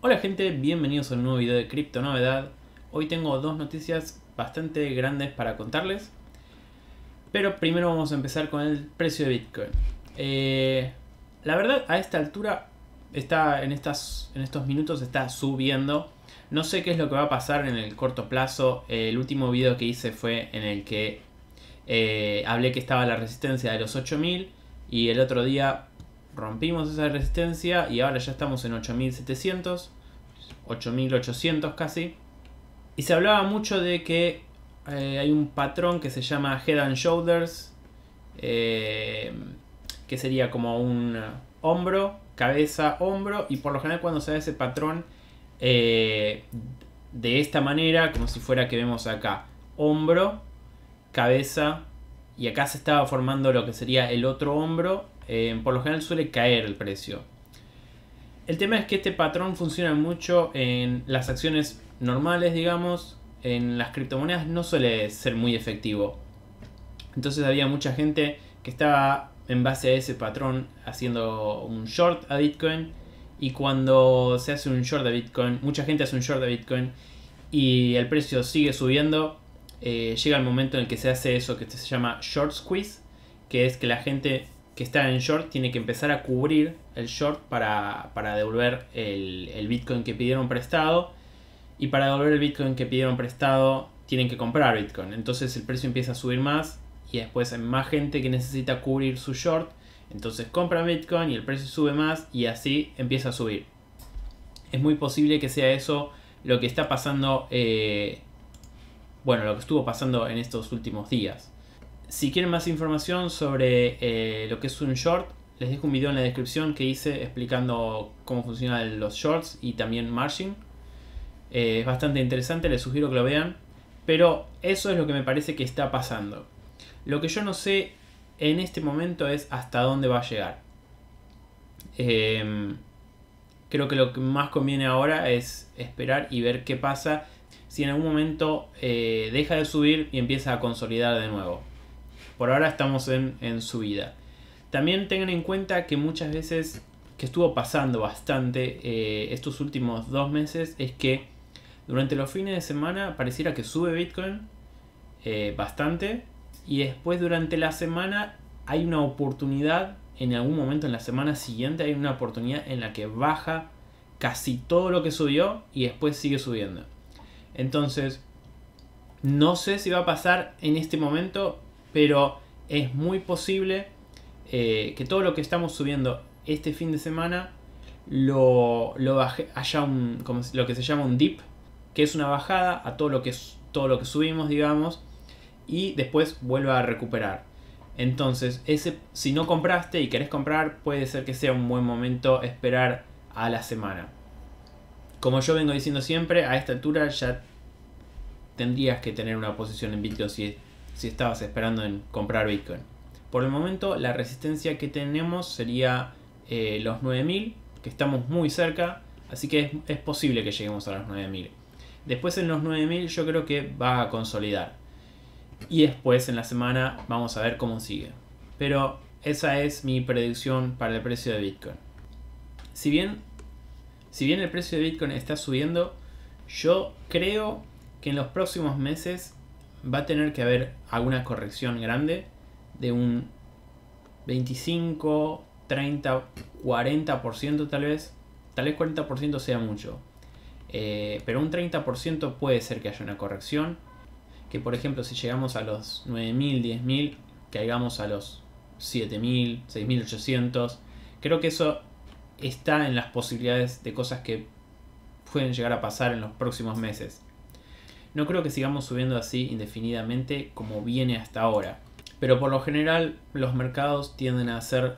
Hola gente, bienvenidos a un nuevo video de Cripto Novedad. Hoy tengo dos noticias bastante grandes para contarles. Pero primero vamos a empezar con el precio de Bitcoin. Eh, la verdad, a esta altura, está en, estas, en estos minutos está subiendo. No sé qué es lo que va a pasar en el corto plazo. el último video que hice fue en el que eh, hablé que estaba la resistencia de los 8000 y el otro día rompimos esa resistencia y ahora ya estamos en 8700, 8800 casi. Y se hablaba mucho de que eh, hay un patrón que se llama Head and Shoulders, eh, que sería como un hombro, cabeza, hombro, y por lo general cuando se ve ese patrón eh, de esta manera, como si fuera que vemos acá, hombro, cabeza, y acá se estaba formando lo que sería el otro hombro eh, por lo general suele caer el precio. El tema es que este patrón funciona mucho en las acciones normales, digamos, en las criptomonedas no suele ser muy efectivo. Entonces había mucha gente que estaba en base a ese patrón haciendo un short a Bitcoin y cuando se hace un short a Bitcoin, mucha gente hace un short a Bitcoin y el precio sigue subiendo, eh, llega el momento en el que se hace eso que se llama short squeeze, que es que la gente que está en short tiene que empezar a cubrir el short para, devolver el, Bitcoin que pidieron prestado. Y para devolver el Bitcoin que pidieron prestado tienen que comprar Bitcoin. Entonces el precio empieza a subir más y después hay más gente que necesita cubrir su short. Entonces compran Bitcoin y el precio sube más y así empieza a subir. Es muy posible que sea eso lo que está pasando, eh, bueno, lo que estuvo pasando en estos últimos días si quieren más información sobre eh, lo que es un short, les dejo un video en la descripción que hice explicando cómo funcionan los shorts y también margin. Eh, es bastante interesante, les sugiero que lo vean. Pero eso es lo que me parece que está pasando. Lo que yo no sé en este momento es hasta dónde va a llegar. Em, creo que lo que más conviene ahora es esperar y ver qué pasa si en algún momento eh, deja de subir y empieza a consolidar de nuevo. Por ahora estamos en, en subida. También tengan en cuenta que muchas veces, que estuvo pasando bastante eh, estos últimos dos meses, es que durante los fines de semana pareciera que sube Bitcoin eh, bastante y después durante la semana hay una oportunidad, en algún momento en la semana siguiente hay una oportunidad en la que baja casi todo lo que subió y después sigue subiendo. Entonces, no sé si va a pasar en este momento, pero es muy posible eh, que todo lo que estamos subiendo este fin de semana lo, baje, haya lo que se llama un dip, que es una bajada a todo lo que, todo lo que subimos, digamos, y después vuelva a recuperar. Entonces, ese, si no compraste y querés comprar, puede ser que sea un buen momento esperar a la semana. Como yo vengo diciendo siempre, a esta altura ya tendrías que tener una posición en Bitcoin si si estabas esperando en comprar Bitcoin. Por el momento la resistencia que tenemos sería eh, los 9000, que estamos muy cerca, así que es, posible que lleguemos a los 9000. Después en los 9000 yo creo que va a consolidar. Y después en la semana vamos a ver cómo sigue. Pero esa es mi predicción para el precio de Bitcoin. Si bien, si bien el precio de Bitcoin está subiendo, yo creo que en los próximos meses va a tener que haber alguna corrección grande de un 25, 30, 40% tal vez. Tal vez 40% sea mucho. Eh, pero un 30% puede ser que haya una corrección. Que por ejemplo si llegamos a los 9.000, 10.000, llegamos a los 7.000, 6.800. Creo que eso está en las posibilidades de cosas que pueden llegar a pasar en los próximos meses. No creo que sigamos subiendo así indefinidamente como viene hasta ahora. Pero por lo general los mercados tienden a hacer,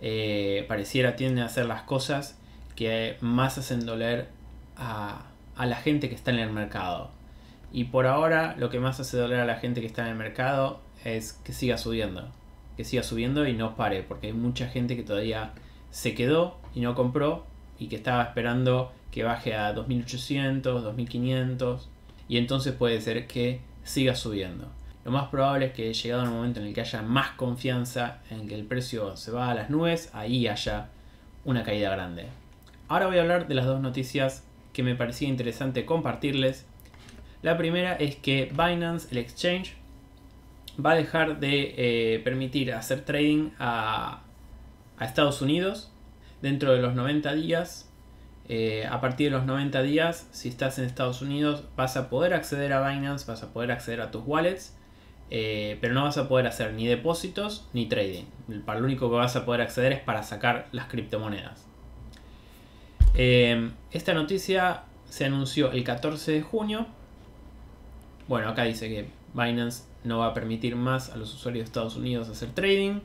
eh, pareciera tienden a hacer las cosas que más hacen doler a, a la gente que está en el mercado. Y por ahora lo que más hace doler a la gente que está en el mercado es que siga subiendo. Que siga subiendo y no pare, porque hay mucha gente que todavía se quedó y no compró y que estaba esperando que baje a 2800, 2500 y entonces puede ser que siga subiendo. Lo más probable es que llegado el momento en el que haya más confianza, en que el precio se va a las nubes, ahí haya una caída grande. Ahora voy a hablar de las dos noticias que me parecía interesante compartirles. La primera es que Binance, el exchange, va a dejar de eh, permitir hacer trading a, a Estados Unidos dentro de los 90 días eh, a partir de los 90 días, si estás en Estados Unidos, vas a poder acceder a Binance, vas a poder acceder a tus wallets, eh, pero no vas a poder hacer ni depósitos ni trading. lo único que vas a poder acceder es para sacar las criptomonedas. Eh, esta noticia se anunció el 14 de junio. Bueno, acá dice que Binance no va a permitir más a los usuarios de Estados Unidos hacer trading.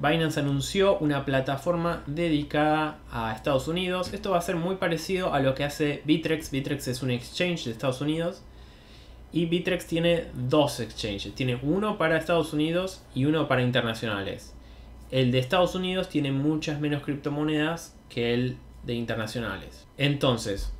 Binance anunció una plataforma dedicada a Estados Unidos. Esto va a ser muy parecido a lo que hace Bitrex. Bitrex es un exchange de Estados Unidos. Y Bitrex tiene dos exchanges. Tiene uno para Estados Unidos y uno para internacionales. El de Estados Unidos tiene muchas menos criptomonedas que el de internacionales. Entonces,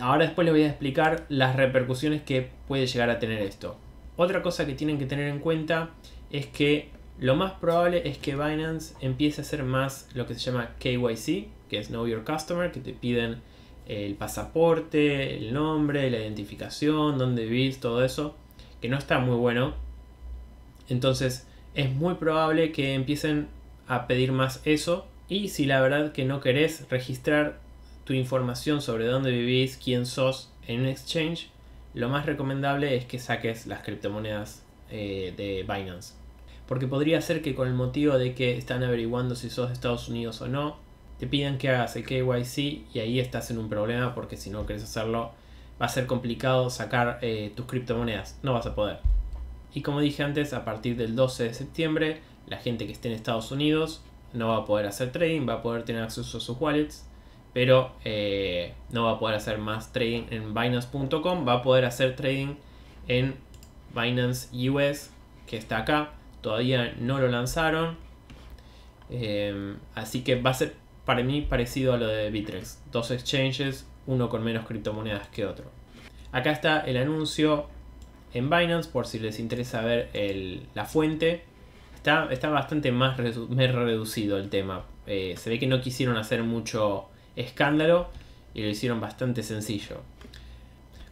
ahora después les voy a explicar las repercusiones que puede llegar a tener esto. Otra cosa que tienen que tener en cuenta es que lo más probable es que Binance empiece a hacer más lo que se llama KYC, que es Know Your Customer, que te piden el pasaporte, el nombre, la identificación, dónde vivís, todo eso, que no está muy bueno. Entonces es muy probable que empiecen a pedir más eso y si la verdad que no querés registrar tu información sobre dónde vivís, quién sos en un exchange, lo más recomendable es que saques las criptomonedas eh, de Binance porque podría ser que con el motivo de que están averiguando si sos de Estados Unidos o no, te pidan que hagas el KYC y ahí estás en un problema porque si no querés hacerlo va a ser complicado sacar eh, tus criptomonedas, no vas a poder. Y como dije antes, a partir del 12 de septiembre, la gente que esté en Estados Unidos no va a poder hacer trading, va a poder tener acceso a sus wallets, pero eh, no va a poder hacer más trading en Binance.com, va a poder hacer trading en Binance US, que está acá todavía no lo lanzaron. Em, así que va a ser para mí parecido a lo de Bitrex. Dos exchanges, uno con menos criptomonedas que otro. Acá está el anuncio en Binance por si les interesa ver la fuente. Está, bastante más, reducido el tema. Eh, se ve que no quisieron hacer mucho escándalo y lo hicieron bastante sencillo.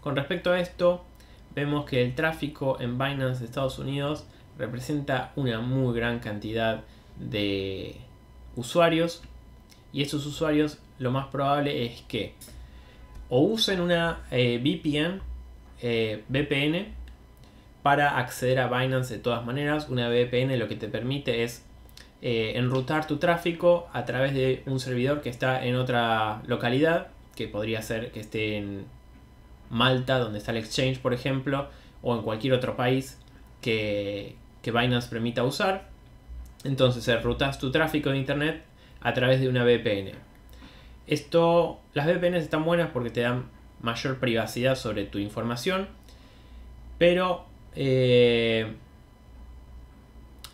Con respecto a esto, vemos que el tráfico en Binance de Estados Unidos representa una muy gran cantidad de usuarios y esos usuarios lo más probable es que o usen una eh, VPN, eh, VPN para acceder a Binance de todas maneras. Una VPN lo que te permite es eh, enrutar tu tráfico a través de un servidor que está en otra localidad, que podría ser que esté en Malta, donde está el exchange, por ejemplo, o en cualquier otro país que, que Binance permita usar. Entonces, rutas tu tráfico de internet a través de una VPN. Esto, las VPN están buenas porque te dan mayor privacidad sobre tu información, pero eh,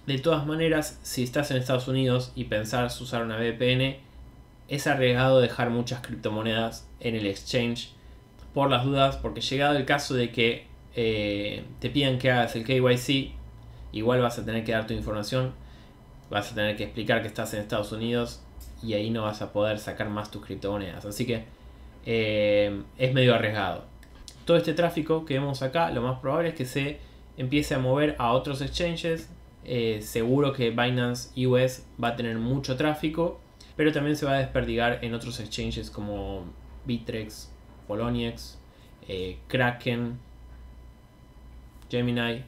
de todas maneras, si estás en Estados Unidos y pensás usar una VPN, es arriesgado dejar muchas criptomonedas en el exchange por las dudas, porque llegado el caso de que eh, te pidan que hagas el KYC Igual vas a tener que dar tu información, vas a tener que explicar que estás en Estados Unidos y ahí no vas a poder sacar más tus criptomonedas. Así que eh, es medio arriesgado. Todo este tráfico que vemos acá, lo más probable es que se empiece a mover a otros exchanges. Eh, seguro que Binance US va a tener mucho tráfico, pero también se va a desperdigar en otros exchanges como Bitrex, Poloniex, eh, Kraken, Gemini,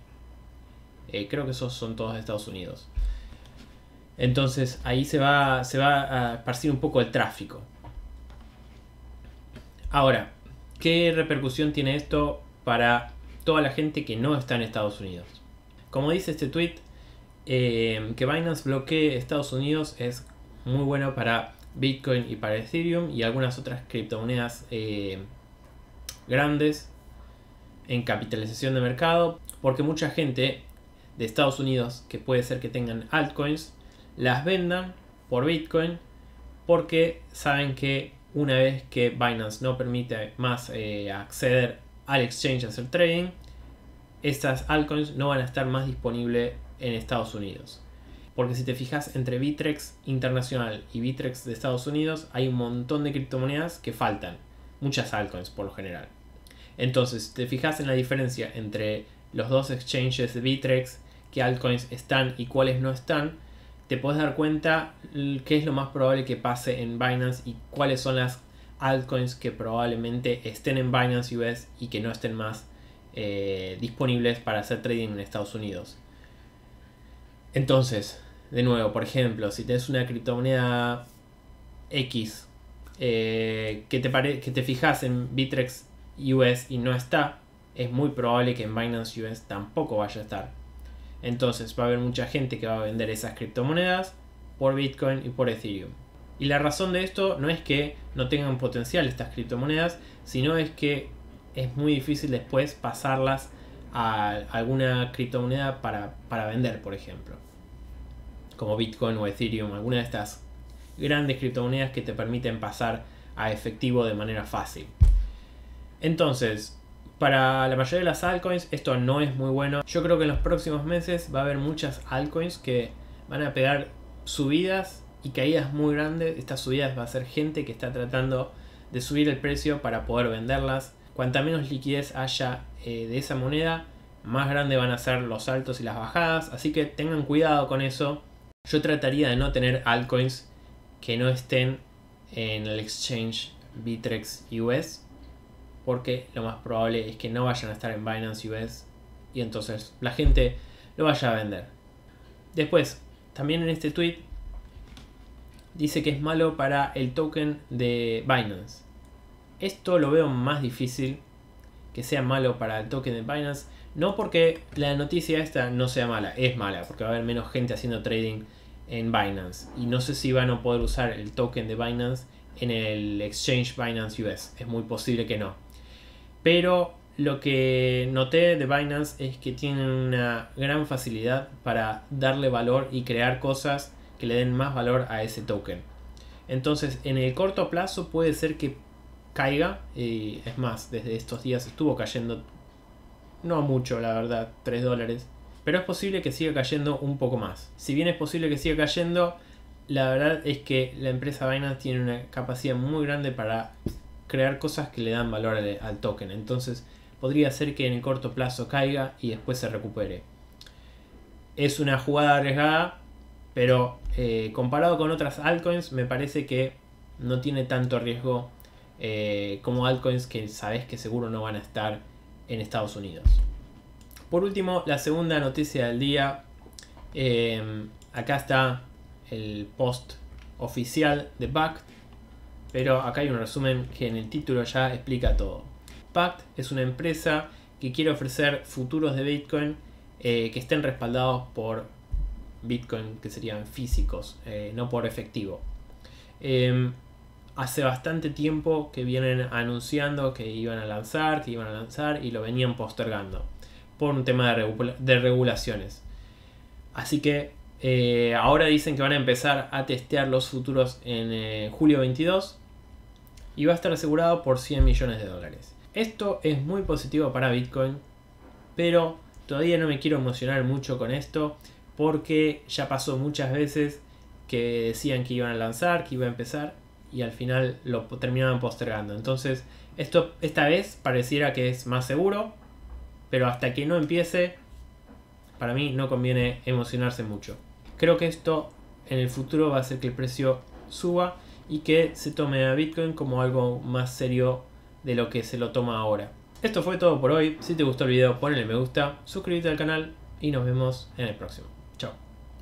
eh, creo que esos son todos de Estados Unidos. Entonces ahí se va, se va a esparcir un poco el tráfico. Ahora, ¿qué repercusión tiene esto para toda la gente que no está en Estados Unidos? Como dice este tweet, eh, que Binance bloquee Estados Unidos es muy bueno para Bitcoin y para Ethereum y algunas otras criptomonedas eh, grandes en capitalización de mercado, porque mucha gente de Estados Unidos, que puede ser que tengan altcoins, las vendan por Bitcoin porque saben que una vez que Binance no permite más eh, acceder al exchange a hacer trading, estas altcoins no van a estar más disponibles en Estados Unidos. Porque si te fijas entre Bitrex internacional y Bitrex de Estados Unidos, hay un montón de criptomonedas que faltan. Muchas altcoins por lo general. Entonces, si te fijas en la diferencia entre los dos exchanges de Bitrex qué altcoins están y cuáles no están, te puedes dar cuenta qué es lo más probable que pase en Binance y cuáles son las altcoins que probablemente estén en Binance US y que no estén más eh, disponibles para hacer trading en Estados Unidos. Entonces, de nuevo, por ejemplo, si tienes una criptomoneda X eh, que, te que te fijas en Bitrex US y no está, es muy probable que en Binance US tampoco vaya a estar. Entonces va a haber mucha gente que va a vender esas criptomonedas por Bitcoin y por Ethereum. Y la razón de esto no es que no tengan potencial estas criptomonedas, sino es que es muy difícil después pasarlas a alguna criptomoneda para, para vender, por ejemplo. Como Bitcoin o Ethereum, alguna de estas grandes criptomonedas que te permiten pasar a efectivo de manera fácil. Entonces, para la mayoría de las altcoins esto no es muy bueno. Yo creo que en los próximos meses va a haber muchas altcoins que van a pegar subidas y caídas muy grandes. Estas subidas va a ser gente que está tratando de subir el precio para poder venderlas. Cuanta menos liquidez haya eh, de esa moneda, más grande van a ser los altos y las bajadas. Así que tengan cuidado con eso. Yo trataría de no tener altcoins que no estén en el exchange Bitrex US porque lo más probable es que no vayan a estar en Binance US y entonces la gente lo vaya a vender. Después, también en este tweet dice que es malo para el token de Binance. Esto lo veo más difícil que sea malo para el token de Binance, no porque la noticia esta no sea mala, es mala, porque va a haber menos gente haciendo trading en Binance y no sé si van a poder usar el token de Binance en el exchange Binance US. Es muy posible que no. Pero lo que noté de Binance es que tienen una gran facilidad para darle valor y crear cosas que le den más valor a ese token. Entonces, en el corto plazo puede ser que caiga. Y es más, desde estos días estuvo cayendo. No mucho, la verdad, 3 dólares. Pero es posible que siga cayendo un poco más. Si bien es posible que siga cayendo, la verdad es que la empresa Binance tiene una capacidad muy grande para crear cosas que le dan valor al, token. Entonces podría ser que en el corto plazo caiga y después se recupere. Es una jugada arriesgada, pero eh, comparado con otras altcoins me parece que no tiene tanto riesgo eh, como altcoins que sabes que seguro no van a estar en Estados Unidos. Por último, la segunda noticia del día. Eh, acá está el post oficial de BACT pero acá hay un resumen que en el título ya explica todo. Pact es una empresa que quiere ofrecer futuros de Bitcoin eh, que estén respaldados por Bitcoin, que serían físicos, eh, no por efectivo. Em, hace bastante tiempo que vienen anunciando que iban a lanzar, que iban a lanzar y lo venían postergando por un tema de, regulaciones. Así que eh, ahora dicen que van a empezar a testear los futuros en julio 22 y va a estar asegurado por 100 millones de dólares. Esto es muy positivo para Bitcoin, pero todavía no me quiero emocionar mucho con esto porque ya pasó muchas veces que decían que iban a lanzar, que iba a empezar y al final lo terminaban postergando. Entonces, esto esta vez pareciera que es más seguro, pero hasta que no empiece, para mí no conviene emocionarse mucho. Creo que esto en el futuro va a hacer que el precio suba y que se tome a Bitcoin como algo más serio de lo que se lo toma ahora. Esto fue todo por hoy. Si te gustó el video, ponle me gusta, suscríbete al canal y nos vemos en el próximo.